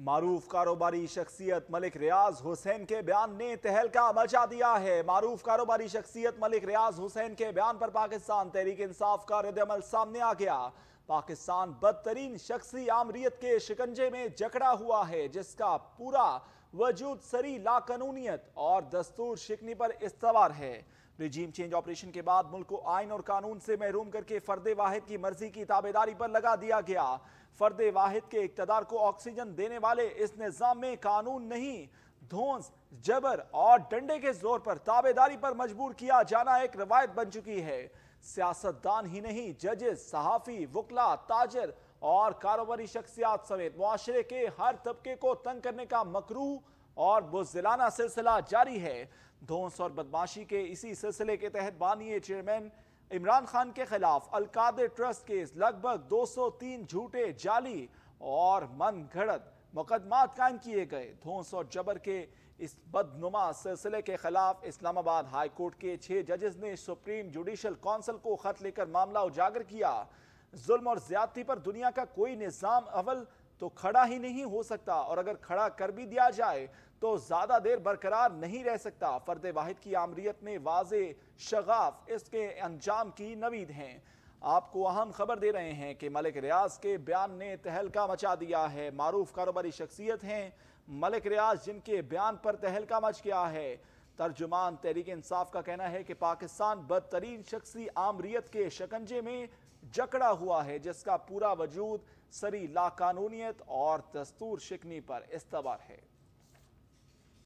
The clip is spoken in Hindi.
मारूफ कारोबारी शख्सियत मलिक रियाज हुसैन के बयान ने तहलका मचा दिया है मारूफ कारोबारी शख्सियत मलिक रियाज हुसैन के बयान पर पाकिस्तान तहरीक इंसाफ का रदल सामने आ गया पाकिस्तान बदतरीन शख्सी आमरीत के शिकंजे में जकड़ा हुआ है जिसका पूरा वजूद सरी लाकानूनीत और दस्तूर शिकनी पर इस्तवार है रिजीम चेंज ऑपरेशन के बाद मुल्क को आइन और कानून से महरूम करके फर्द वाहिद की मर्जी की ताबेदारी पर लगा दिया गया फर्द वाहिद के इकतदार को ऑक्सीजन देने वाले इस निज़ाम में कानून नहीं धोंस जबर और डंडे के जोर पर ताबेदारी पर मजबूर किया जाना एक रवायत बन चुकी है सियासतदान ही नहीं जजेस सहाफ़ी वकला ताजर और कारोबारी शख्सियात समेत माशरे के हर तबके को तंग करने का मकरू और बुजिलाना सिलसिला जारी है धोस और बदमाशी के इसी सिलसिले के तहत बानिए चेयरमैन इमरान खान के खिलाफ अलकादर ट्रस्ट केस लगभग 203 झूठे जाली और मन घड़त मुकदमात कायम किए गए धोस और जबर के इस बदनुमा सिलसिले के खिलाफ इस्लामाबाद हाई कोर्ट के छह जजेस ने सुप्रीम जुडिशल काउंसिल को खत लेकर मामला उजागर किया जुल्म और ज्यादती पर दुनिया का कोई निज़ाम अवल तो खड़ा ही नहीं हो सकता और अगर खड़ा कर भी दिया जाए तो ज़्यादा देर बरकरार नहीं रह सकता फ़र्द वाहिद की आमरीत में वाज शगाफ इसके अंजाम की नवीद हैं आपको अहम खबर दे रहे हैं कि मलिक रियाज के बयान ने तहलका मचा दिया है मारूफ कारोबारी शख्सियत हैं मलिक रियाज जिनके बयान पर तहलका मच गया है तर्जुमान तहरीक इंसाफ का कहना है कि पाकिस्तान बदतरीन शख्सी आमरीत के शकंजे में जकड़ा हुआ है जिसका पूरा वजूद सरी लाकानूनीत और दस्तूर शिकनी पर इस्तवार है